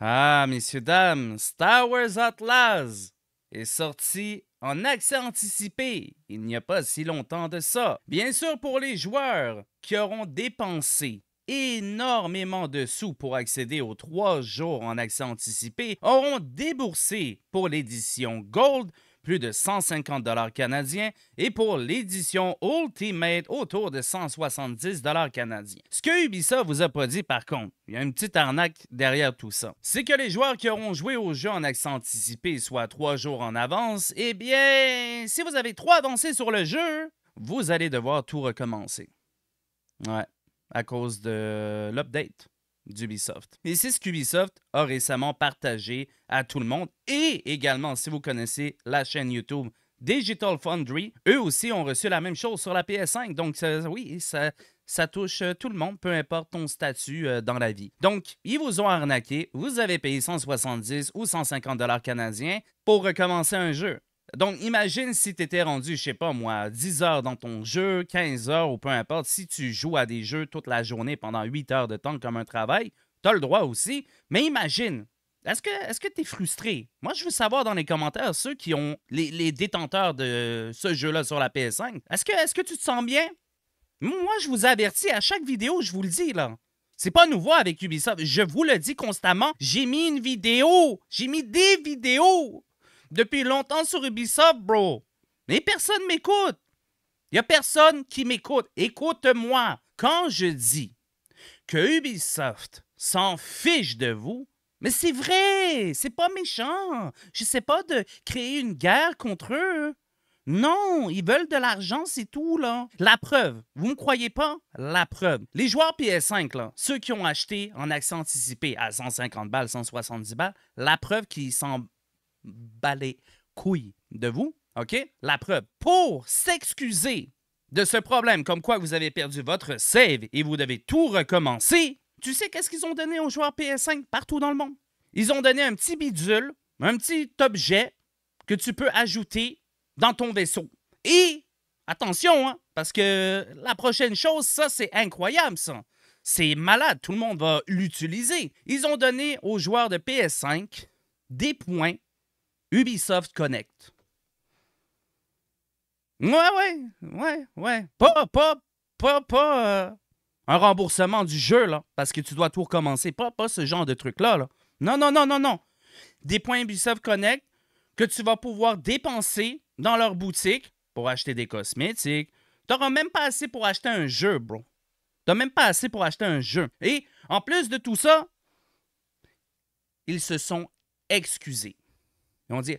Ah, messieurs, dames, Star Wars Atlas est sorti en accès anticipé il n'y a pas si longtemps de ça. Bien sûr pour les joueurs qui auront dépensé énormément de sous pour accéder aux trois jours en accès anticipé, auront déboursé pour l'édition Gold plus de 150 dollars canadiens, et pour l'édition Ultimate, autour de 170 dollars canadiens. Ce que Ubisoft vous a pas dit, par contre, il y a une petite arnaque derrière tout ça. C'est que les joueurs qui auront joué au jeu en accès anticipé, soit trois jours en avance, eh bien, si vous avez trois avancé sur le jeu, vous allez devoir tout recommencer. Ouais, à cause de l'update d'Ubisoft. Et c'est ce qu'Ubisoft a récemment partagé à tout le monde. Et également, si vous connaissez la chaîne YouTube Digital Foundry, eux aussi ont reçu la même chose sur la PS5. Donc, oui, ça, ça touche euh, tout le monde, peu importe ton statut euh, dans la vie. Donc, ils vous ont arnaqué, vous avez payé 170 ou 150 dollars canadiens pour recommencer un jeu. Donc, imagine si tu étais rendu, je sais pas moi, 10 heures dans ton jeu, 15 heures ou peu importe, si tu joues à des jeux toute la journée pendant 8 heures de temps comme un travail, tu as le droit aussi. Mais imagine, est-ce que tu es frustré? Moi, je veux savoir dans les commentaires ceux qui ont les, détenteurs de ce jeu-là sur la PS5. Est-ce que, est que tu te sens bien? Moi, je vous avertis à chaque vidéo, je vous le dis là. C'est pas nouveau avec Ubisoft. Je vous le dis constamment. J'ai mis une vidéo. J'ai mis des vidéos depuis longtemps sur Ubisoft, bro. Mais personne m'écoute. Il n'y a personne qui m'écoute. Écoute-moi. Quand je dis que Ubisoft s'en fiche de vous, mais c'est vrai, c'est pas méchant. Je sais pas de créer une guerre contre eux. Non, ils veulent de l'argent, c'est tout, là. La preuve, vous ne croyez pas? La preuve. Les joueurs PS5, ceux qui ont acheté en accès anticipé à 150 balles, 170 balles, la preuve qu'ils s'en balai couille de vous. OK? La preuve. Pour s'excuser de ce problème, comme quoi vous avez perdu votre save et vous devez tout recommencer, tu sais qu'est-ce qu'ils ont donné aux joueurs PS5 partout dans le monde? Ils ont donné un petit bidule, un petit objet que tu peux ajouter dans ton vaisseau. Et attention, hein, parce que la prochaine chose, ça, c'est incroyable, ça. C'est malade, tout le monde va l'utiliser. Ils ont donné aux joueurs de PS5 des points Ubisoft Connect. Ouais, ouais, ouais, ouais. Pas, pas, pas, pas euh, un remboursement du jeu, là, parce que tu dois tout recommencer. Pas, pas ce genre de truc-là. Là. Non, non, non, non, non. Des points Ubisoft Connect que tu vas pouvoir dépenser dans leur boutique pour acheter des cosmétiques. T'auras même pas assez pour acheter un jeu, bro. T'as même pas assez pour acheter un jeu. Et en plus de tout ça, ils se sont excusés. Ils vont dit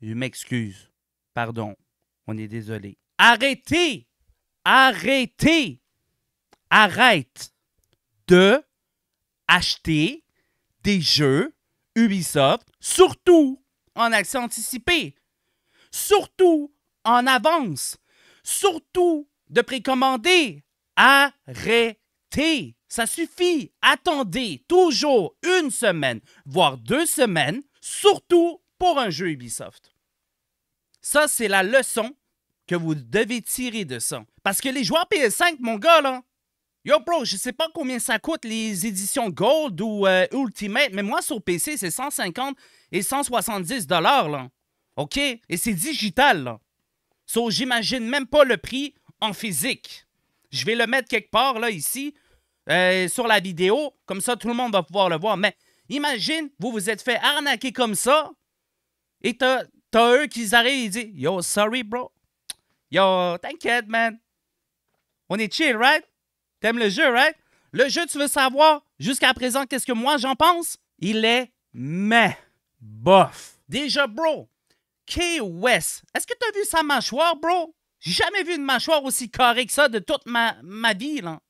Je m'excuse, pardon, on est désolé. Arrêtez Arrêtez Arrête de acheter des jeux Ubisoft, surtout en accès anticipé, surtout en avance, surtout de précommander. Arrêtez. Ça suffit. Attendez toujours une semaine, voire deux semaines, surtout pour un jeu Ubisoft. Ça, c'est la leçon que vous devez tirer de ça. Parce que les joueurs PS5, mon gars, là, yo, bro, je sais pas combien ça coûte les éditions Gold ou euh, Ultimate, mais moi, sur PC, c'est 150 et 170 dollars, là. OK? Et c'est digital, là. So, j'imagine même pas le prix en physique. Je vais le mettre quelque part, là, ici, euh, sur la vidéo. Comme ça, tout le monde va pouvoir le voir. Mais imagine, vous vous êtes fait arnaquer comme ça et t'as, eux qui arrivent et disent Yo, sorry, bro. Yo, t'inquiète, man. On est chill, right? T'aimes le jeu, right? Le jeu, tu veux savoir jusqu'à présent qu'est-ce que moi j'en pense? Il est mais bof. Déjà, bro, K. West, est-ce que t'as vu sa mâchoire, bro? J'ai jamais vu une mâchoire aussi carrée que ça de toute ma, ma vie, là.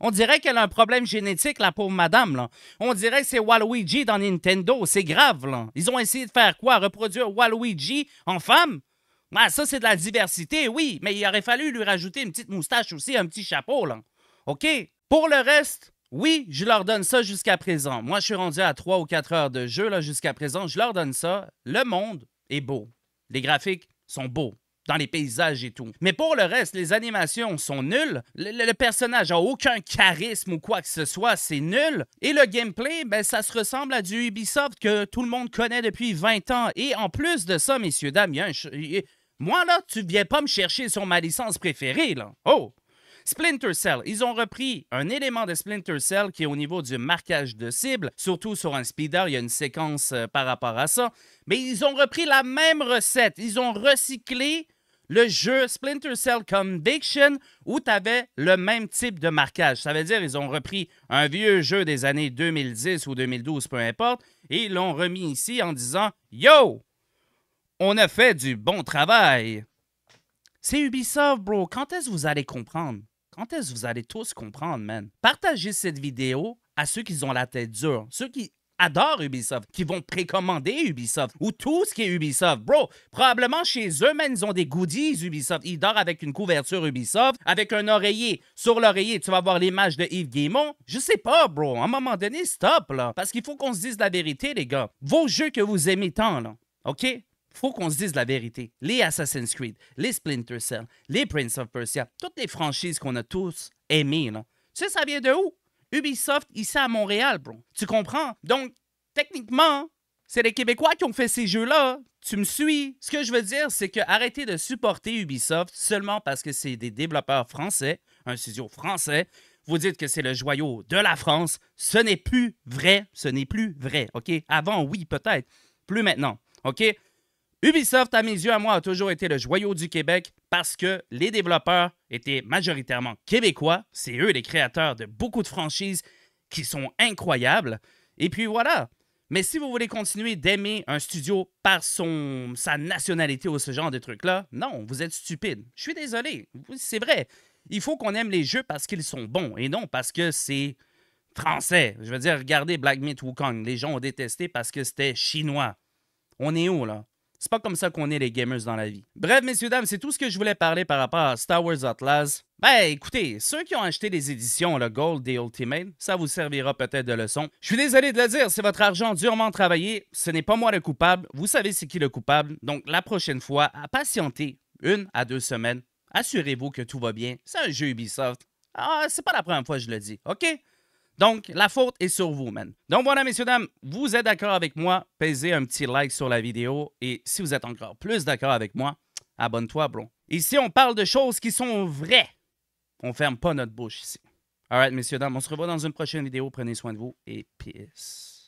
On dirait qu'elle a un problème génétique, la pauvre madame. Là. On dirait que c'est Waluigi dans Nintendo. C'est grave. Là. Ils ont essayé de faire quoi? Reproduire Waluigi en femme? Ah, ça, c'est de la diversité, oui, mais il aurait fallu lui rajouter une petite moustache aussi, un petit chapeau. OK? Pour le reste, oui, je leur donne ça jusqu'à présent. Moi, je suis rendu à trois ou quatre heures de jeu jusqu'à présent. Je leur donne ça. Le monde est beau. Les graphiques sont beaux dans les paysages et tout. Mais pour le reste, les animations sont nulles, le, personnage a aucun charisme ou quoi que ce soit, c'est nul, et le gameplay, ben, ça se ressemble à du Ubisoft que tout le monde connaît depuis 20 ans. Et en plus de ça, messieurs, dames, moi, là, tu viens pas me chercher sur ma licence préférée, là. Oh! Splinter Cell, ils ont repris un élément de Splinter Cell qui est au niveau du marquage de cible, surtout sur un speeder, il y a une séquence euh, par rapport à ça, mais ils ont repris la même recette, ils ont recyclé le jeu Splinter Cell Conviction où tu avais le même type de marquage. Ça veut dire ils ont repris un vieux jeu des années 2010 ou 2012, peu importe, et ils l'ont remis ici en disant Yo, on a fait du bon travail. C'est Ubisoft, bro. Quand est-ce que vous allez comprendre? Quand est-ce que vous allez tous comprendre, man? Partagez cette vidéo à ceux qui ont la tête dure, ceux qui adore Ubisoft, qui vont précommander Ubisoft ou tout ce qui est Ubisoft. Bro, probablement chez eux, même, ils ont des goodies Ubisoft. Ils dorment avec une couverture Ubisoft, avec un oreiller. Sur l'oreiller, tu vas voir l'image de Yves Guillemont. Je sais pas, bro. À un moment donné, stop, là. Parce qu'il faut qu'on se dise la vérité, les gars. Vos jeux que vous aimez tant, là. OK? faut qu'on se dise la vérité. Les Assassin's Creed, les Splinter Cell, les Prince of Persia, toutes les franchises qu'on a tous aimées, là. Tu sais, ça vient de où? Ubisoft ici à Montréal, bro. Tu comprends? Donc, techniquement, c'est les Québécois qui ont fait ces jeux-là. Tu me suis. Ce que je veux dire, c'est que arrêter de supporter Ubisoft seulement parce que c'est des développeurs français, un studio français. Vous dites que c'est le joyau de la France. Ce n'est plus vrai. Ce n'est plus vrai. OK? Avant, oui, peut-être. Plus maintenant. OK? Ubisoft, à mes yeux, à moi, a toujours été le joyau du Québec parce que les développeurs étaient majoritairement québécois. C'est eux les créateurs de beaucoup de franchises qui sont incroyables. Et puis voilà. Mais si vous voulez continuer d'aimer un studio par son, sa nationalité ou ce genre de trucs-là, non, vous êtes stupide. Je suis désolé. C'est vrai. Il faut qu'on aime les jeux parce qu'ils sont bons et non parce que c'est français. Je veux dire, regardez Black Myth Wukong. Les gens ont détesté parce que c'était chinois. On est où, là? C'est pas comme ça qu'on est les gamers dans la vie. Bref, messieurs, dames, c'est tout ce que je voulais parler par rapport à Star Wars Atlas. Ben écoutez, ceux qui ont acheté les éditions le Gold et Ultimate, ça vous servira peut-être de leçon. Je suis désolé de le dire, c'est votre argent durement travaillé, ce n'est pas moi le coupable, vous savez c'est qui le coupable, donc la prochaine fois, à patienter une à deux semaines, assurez-vous que tout va bien, c'est un jeu Ubisoft. Ah, c'est pas la première fois que je le dis, ok? Donc, la faute est sur vous, man. Donc voilà, messieurs, dames, vous êtes d'accord avec moi, Pesez un petit like sur la vidéo et si vous êtes encore plus d'accord avec moi, abonne-toi, bro. Ici, on parle de choses qui sont vraies. On ferme pas notre bouche ici. right, messieurs, dames, on se revoit dans une prochaine vidéo. Prenez soin de vous et peace.